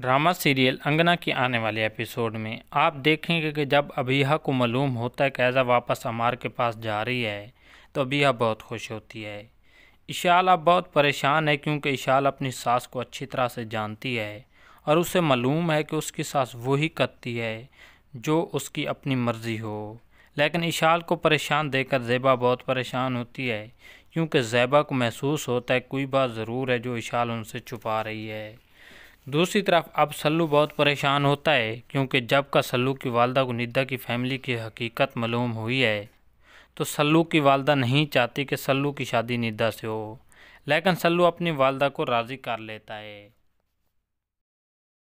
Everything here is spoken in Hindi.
ड्रामा सीरियल अंगना की आने वाले एपिसोड में आप देखेंगे कि जब अबीहा को मालूम होता है कैजा वापस अमार के पास जा रही है तो अबिया बहुत खुश होती है इशाल अब बहुत परेशान है क्योंकि इशाल अपनी सास को अच्छी तरह से जानती है और उसे मालूम है कि उसकी सास वही करती है जो उसकी अपनी मर्ज़ी हो लेकिन इशाल को परेशान देकर ज़ैबा बहुत परेशान होती है क्योंकि ज़ैबा को महसूस होता है कोई बात ज़रूर है जो इशाल उनसे छुपा रही है दूसरी तरफ अब सल्लू बहुत परेशान होता है क्योंकि जब का सल्लू की वालदा को निदा की फैमिली की हकीकत मालूम हुई है तो सल्लू की वालदा नहीं चाहती कि सल्लू की शादी निदा से हो लेकिन सल्लू अपनी वालदा को राज़ी कर लेता है